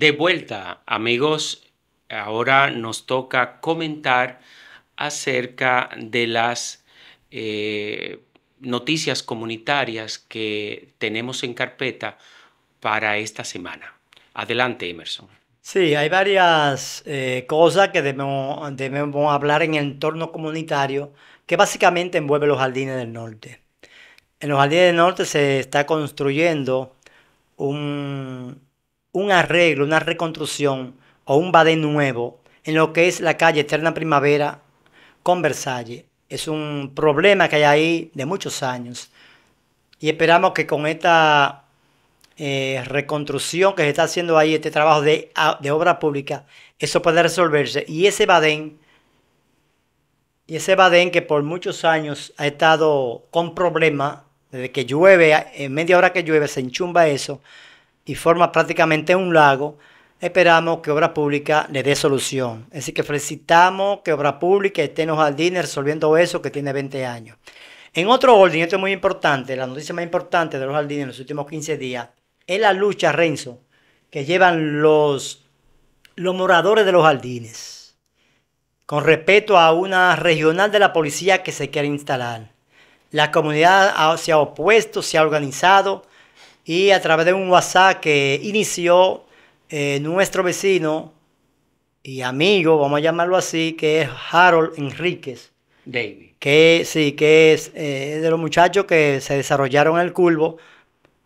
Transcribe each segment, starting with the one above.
De vuelta, amigos, ahora nos toca comentar acerca de las eh, noticias comunitarias que tenemos en carpeta para esta semana. Adelante, Emerson. Sí, hay varias eh, cosas que debemos, debemos hablar en el entorno comunitario que básicamente envuelve los jardines del norte. En los jardines del norte se está construyendo un, un arreglo, una reconstrucción o un badén nuevo en lo que es la calle Eterna Primavera con Versalles. Es un problema que hay ahí de muchos años. Y esperamos que con esta eh, reconstrucción que se está haciendo ahí, este trabajo de, obra pública, eso pueda resolverse. Y ese badén, y ese badén que por muchos años ha estado con problemas, desde que llueve, en media hora que llueve, se enchumba eso y forma prácticamente un lago, esperamos que Obra Pública le dé solución. Así que felicitamos que Obra Pública esté en los jardines resolviendo eso que tiene 20 años. En otro orden, esto es muy importante, la noticia más importante de los jardines en los últimos 15 días, es la lucha, Renzo, que llevan los, los moradores de los jardines con respeto a una regional de la policía que se quiere instalar. La comunidad se ha opuesto, se ha organizado, y a través de un WhatsApp que inició eh, nuestro vecino y amigo, vamos a llamarlo así, que es Harold Enríquez. David. Que sí, que es eh, de los muchachos que se desarrollaron en el culvo.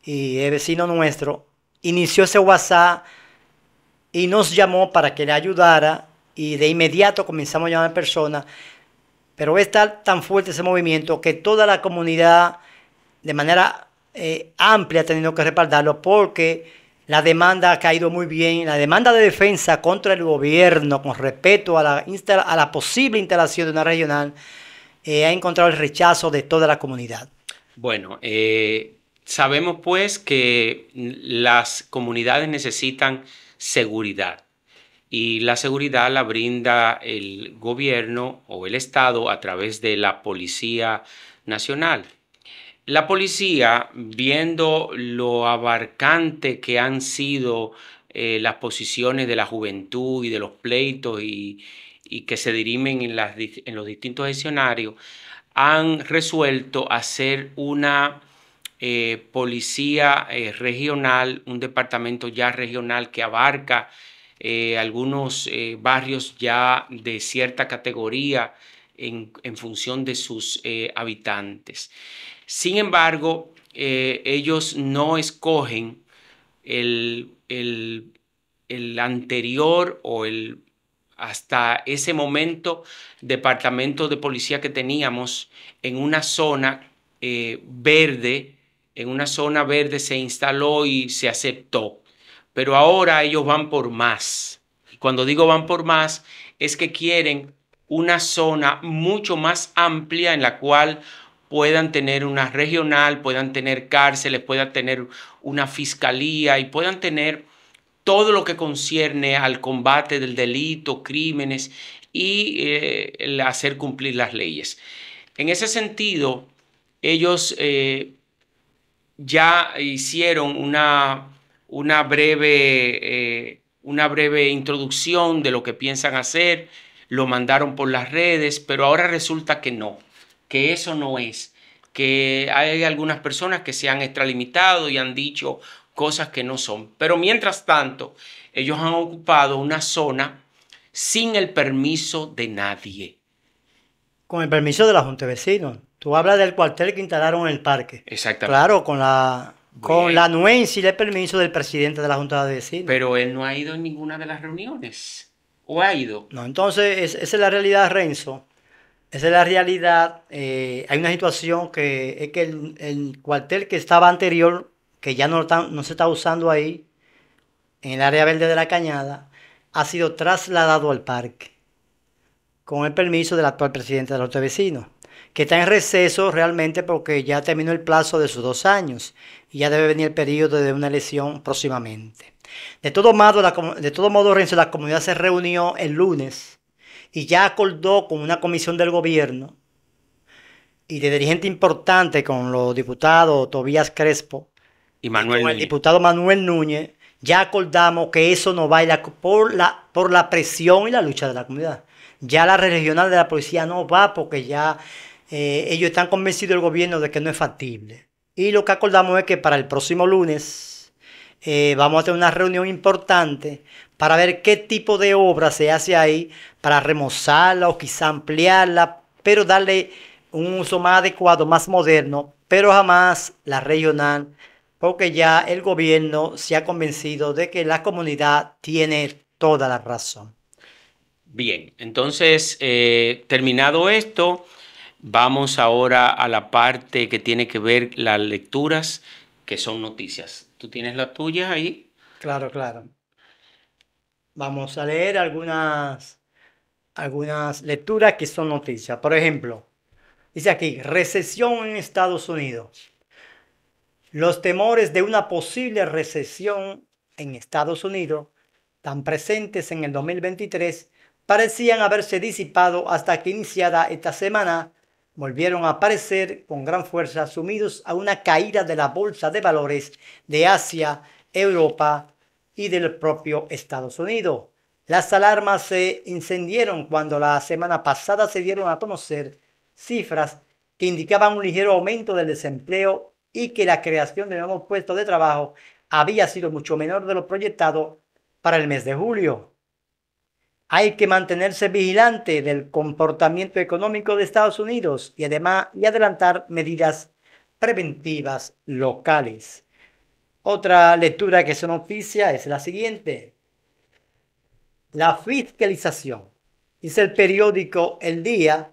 y es vecino nuestro. Inició ese WhatsApp y nos llamó para que le ayudara y de inmediato comenzamos a llamar personas. Pero está tan fuerte ese movimiento que toda la comunidad, de manera eh, amplia ha tenido que respaldarlo porque la demanda ha caído muy bien. La demanda de defensa contra el gobierno con respecto a la, a la posible instalación de una regional eh, ha encontrado el rechazo de toda la comunidad. Bueno, eh, sabemos pues que las comunidades necesitan seguridad y la seguridad la brinda el gobierno o el Estado a través de la Policía Nacional. La policía, viendo lo abarcante que han sido eh, las posiciones de la juventud y de los pleitos y, que se dirimen en, los distintos escenarios, han resuelto hacer una eh, policía eh, regional, un departamento ya regional que abarca algunos barrios ya de cierta categoría en, función de sus eh, habitantes. Sin embargo, eh, ellos no escogen el, el, anterior o el hasta ese momento departamento de policía que teníamos en una zona eh, verde, en una zona verde se instaló y se aceptó. Pero ahora ellos van por más. cuando digo van por más, es que quieren una zona mucho más amplia en la cual puedan tener una regional, puedan tener cárceles, puedan tener una fiscalía y puedan tener todo lo que concierne al combate del delito, crímenes y eh, hacer cumplir las leyes. En ese sentido, ellos eh, ya hicieron una, una, breve, eh, una breve introducción de lo que piensan hacer, lo mandaron por las redes, pero ahora resulta que no, que eso no es, que hay algunas personas que se han extralimitado y han dicho cosas que no son. Pero mientras tanto, ellos han ocupado una zona sin el permiso de nadie. Con el permiso de la Junta de Vecinos. Tú hablas del cuartel que instalaron en el parque. Exactamente. Claro, con la, con la anuencia y el permiso del presidente de la Junta de Vecinos. Pero él no ha ido en ninguna de las reuniones o ha ido. No, entonces es, esa es la realidad, Renzo. Esa es la realidad. Eh, hay una situación que es que el, el, cuartel que estaba anterior, que ya no, no se está usando ahí, en el área verde de la cañada, ha sido trasladado al parque, con el permiso del actual presidente de los vecinos que está en receso realmente porque ya terminó el plazo de sus dos años y ya debe venir el periodo de una elección próximamente. De todo modo, la, de Renzo, la comunidad se reunió el lunes y ya acordó con una comisión del gobierno y de dirigente importante con los diputados Tobías Crespo y, Manuel el diputado Manuel Núñez, ya acordamos que eso no va por la, por la presión y la lucha de la comunidad. Ya la regional de la policía no va porque ya eh, ellos están convencidos el gobierno de que no es factible. Y lo que acordamos es que para el próximo lunes eh, vamos a tener una reunión importante para ver qué tipo de obra se hace ahí para remozarla o quizá ampliarla, pero darle un uso más adecuado, más moderno, pero jamás la regional, porque ya el gobierno se ha convencido de que la comunidad tiene toda la razón. Bien, entonces, eh, terminado esto, Vamos ahora a la parte que tiene que ver las lecturas, que son noticias. ¿Tú tienes la tuya ahí? Claro, claro. Vamos a leer algunas, algunas lecturas que son noticias. Por ejemplo, dice aquí, recesión en Estados Unidos. Los temores de una posible recesión en Estados Unidos, tan presentes en el 2023, parecían haberse disipado hasta que iniciada esta semana volvieron a aparecer con gran fuerza sumidos a una caída de la bolsa de valores de Asia, Europa y del propio Estados Unidos. Las alarmas se incendieron cuando la semana pasada se dieron a conocer cifras que indicaban un ligero aumento del desempleo y que la creación de nuevos puestos de trabajo había sido mucho menor de lo proyectado para el mes de julio. Hay que mantenerse vigilante del comportamiento económico de Estados Unidos y además y adelantar medidas preventivas locales. Otra lectura que se noticia es la siguiente. La fiscalización. Dice el periódico El Día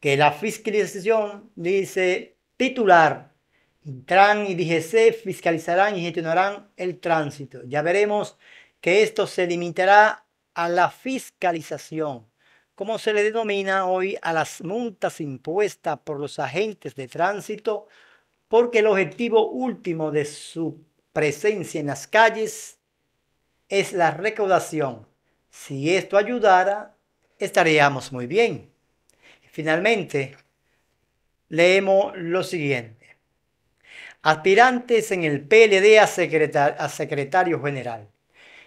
que la fiscalización dice titular. TRAN y DGC fiscalizarán y gestionarán el tránsito. Ya veremos que esto se limitará a la fiscalización, como se le denomina hoy a las multas impuestas por los agentes de tránsito, porque el objetivo último de su presencia en las calles es la recaudación. Si esto ayudara, estaríamos muy bien. Finalmente, leemos lo siguiente. Aspirantes en el PLD a, a secretario general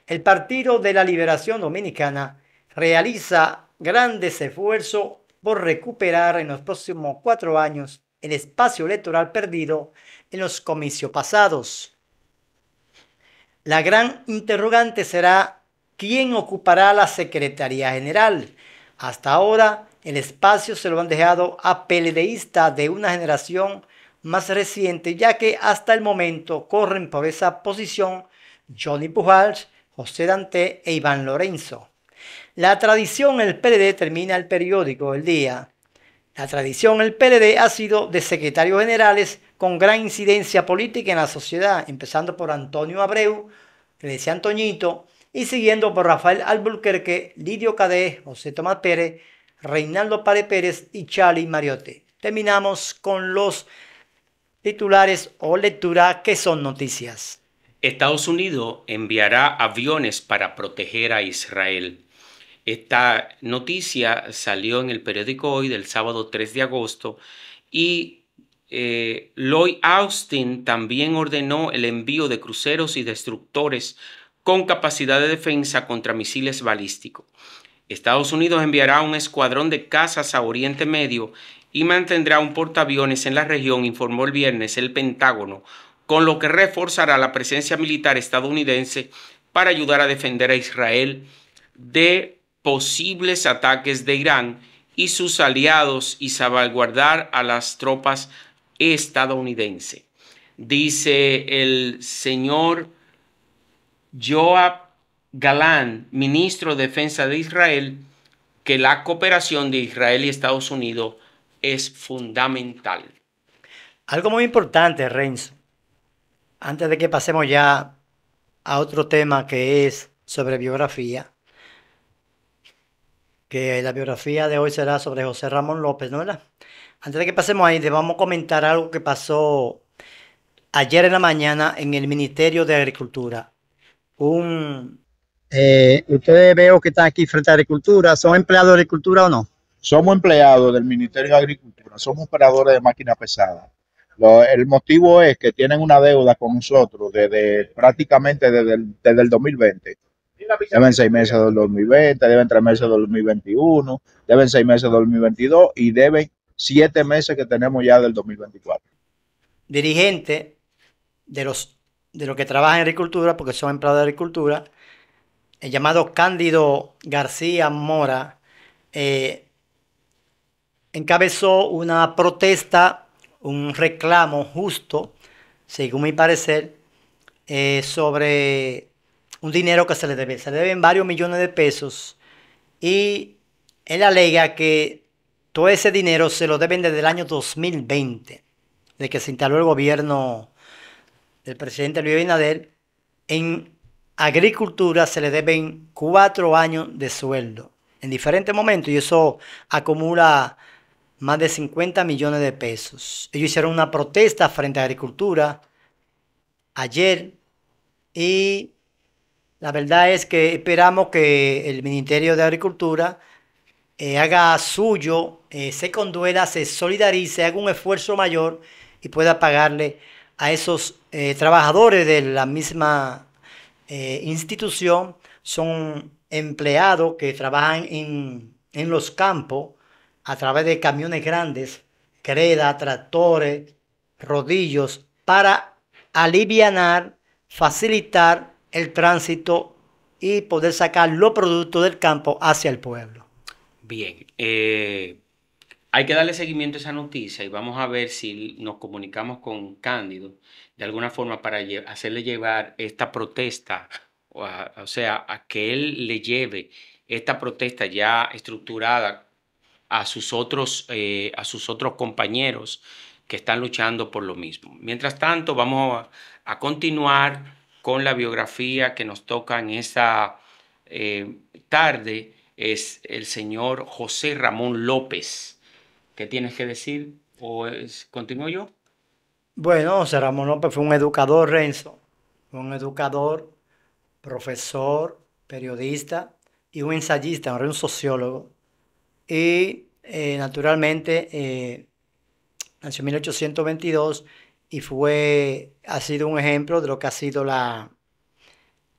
el Partido de la Liberación Dominicana realiza grandes esfuerzos por recuperar en los próximos cuatro años el espacio electoral perdido en los comicios pasados. La gran interrogante será quién ocupará la Secretaría General. Hasta ahora el espacio se lo han dejado a peledeístas de una generación más reciente, ya que hasta el momento corren por esa posición Johnny Pujals José Dante e Iván Lorenzo. La tradición el PLD termina el periódico El Día. La tradición el PLD ha sido de secretarios generales con gran incidencia política en la sociedad, empezando por Antonio Abreu, que le decía Antoñito, y siguiendo por Rafael Alburquerque, Lidio Cadé, José Tomás Pérez, Reinaldo Pare Pérez y Charlie Mariotti. Terminamos con los titulares o lectura que son noticias. Estados Unidos enviará aviones para proteger a Israel. Esta noticia salió en el periódico hoy del sábado 3 de agosto y eh, Lloyd Austin también ordenó el envío de cruceros y destructores con capacidad de defensa contra misiles balísticos. Estados Unidos enviará un escuadrón de cazas a Oriente Medio y mantendrá un portaaviones en la región, informó el viernes el Pentágono, con lo que reforzará la presencia militar estadounidense para ayudar a defender a Israel de posibles ataques de Irán y sus aliados y salvaguardar a las tropas estadounidenses. Dice el señor Joab Galán, ministro de Defensa de Israel, que la cooperación de Israel y Estados Unidos es fundamental. Algo muy importante, Renzo antes de que pasemos ya a otro tema que es sobre biografía, que la biografía de hoy será sobre José Ramón López, ¿no? Antes de que pasemos ahí, vamos a comentar algo que pasó ayer en la mañana en el Ministerio de Agricultura. Eh, ustedes veo que están aquí frente a Agricultura, ¿son empleados de Agricultura o no? Somos empleados del Ministerio de Agricultura, somos operadores de máquinas pesadas el motivo es que tienen una deuda con nosotros desde prácticamente desde el, 2020. Deben seis meses del 2020, deben tres meses del 2021, deben seis meses del 2022 y deben siete meses que tenemos ya del 2024. Dirigente de los de que trabajan en agricultura, porque son empleados de agricultura, el llamado Cándido García Mora, eh, encabezó una protesta un reclamo justo, según mi parecer, eh, sobre un dinero que se le debe. Se le deben varios millones de pesos y él alega que todo ese dinero se lo deben desde el año 2020, de que se instaló el gobierno del presidente Luis Abinader. En agricultura se le deben cuatro años de sueldo en diferentes momentos y eso acumula más de 50 millones de pesos. Ellos hicieron una protesta frente a Agricultura ayer y la verdad es que esperamos que el Ministerio de Agricultura eh, haga suyo, eh, se conduela, se solidarice, haga un esfuerzo mayor y pueda pagarle a esos eh, trabajadores de la misma institución. Son empleados que trabajan en, en los campos a través de camiones grandes, creda, tractores, rodillos, para aliviar, facilitar el tránsito y poder sacar los productos del campo hacia el pueblo. Bien, eh, hay que darle seguimiento a esa noticia y vamos a ver si nos comunicamos con Cándido de alguna forma para hacerle llevar esta protesta, o, o sea, a que él le lleve esta protesta ya estructurada a sus otros, eh, a sus otros compañeros que están luchando por lo mismo. Mientras tanto, vamos a, continuar con la biografía que nos toca en esta eh, tarde, es el señor José Ramón López. ¿Qué tienes que decir? ¿O continúo yo? Bueno, José Ramón López fue un educador, Renzo, un educador, profesor, periodista y un ensayista, un sociólogo y eh, naturalmente eh, nació en 1822 y fue, ha sido un ejemplo de lo que ha sido la,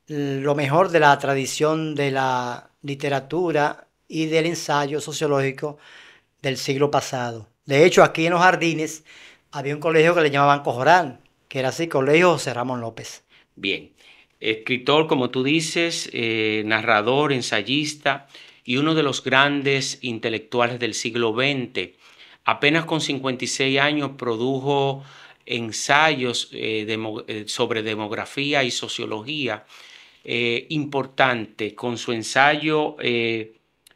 lo mejor de la tradición de la literatura y del ensayo sociológico del siglo pasado. De hecho, aquí en los jardines había un colegio que le llamaban Cojorán, que era así, Colegio José Ramón López. Bien, escritor, como tú dices, eh, narrador, ensayista, y uno de los grandes intelectuales del siglo XX. Apenas con 56 años produjo ensayos eh, eh, sobre demografía y sociología eh, importante con su ensayo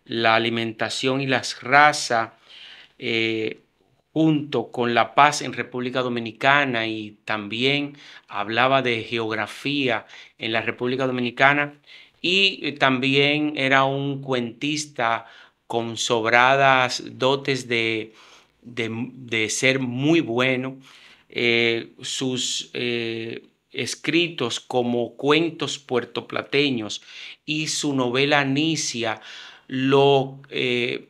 La alimentación y las razas, junto con La paz en República Dominicana y también hablaba de geografía en la República Dominicana y también era un cuentista con sobradas dotes de, ser muy bueno. Eh, sus eh, escritos como cuentos puertoplateños y su novela Anicia lo, eh,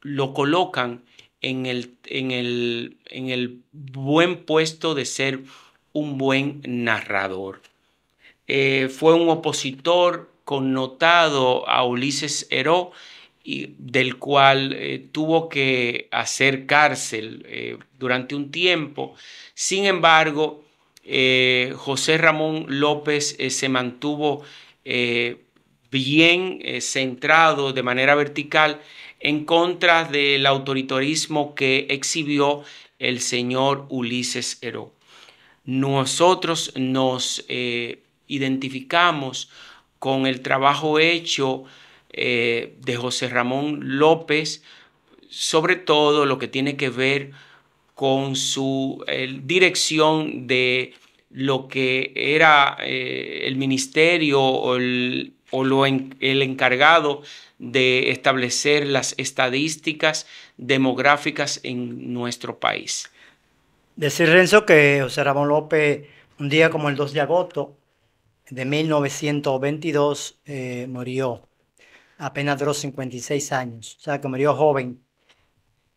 lo colocan en el, el, en el buen puesto de ser un buen narrador. fue un opositor connotado a Ulises Heró, y del cual eh, tuvo que hacer cárcel eh, durante un tiempo. Sin embargo, eh, José Ramón López se mantuvo bien centrado de manera vertical en contra del autoritarismo que exhibió el señor Ulises Heró. Nosotros nos identificamos con el trabajo hecho eh, de José Ramón López, sobre todo lo que tiene que ver con su dirección de lo que era eh, el ministerio o, lo el encargado de establecer las estadísticas demográficas en nuestro país. Decir, Renzo, que José Ramón López, un día como el 2 de agosto, de 1922 eh, murió. Apenas duró 56 años, o sea que murió joven.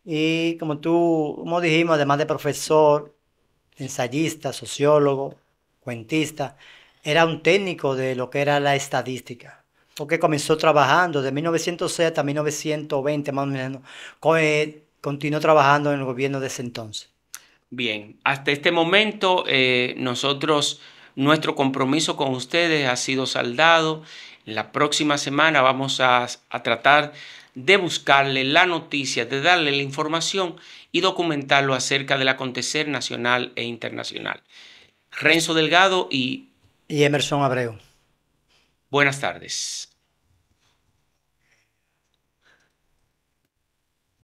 Y como tú, como dijimos, además de profesor, ensayista, sociólogo, cuentista, era un técnico de lo que era la estadística, porque comenzó trabajando de 1906 hasta 1920 más o menos, eh, continuó trabajando en el gobierno de ese entonces. Bien, hasta este momento eh, nosotros nuestro compromiso con ustedes ha sido saldado. La próxima semana vamos a, a tratar de buscarle la noticia, de darle la información y documentarlo acerca del acontecer nacional e internacional. Renzo Delgado y... Y Emerson Abreu. Buenas tardes.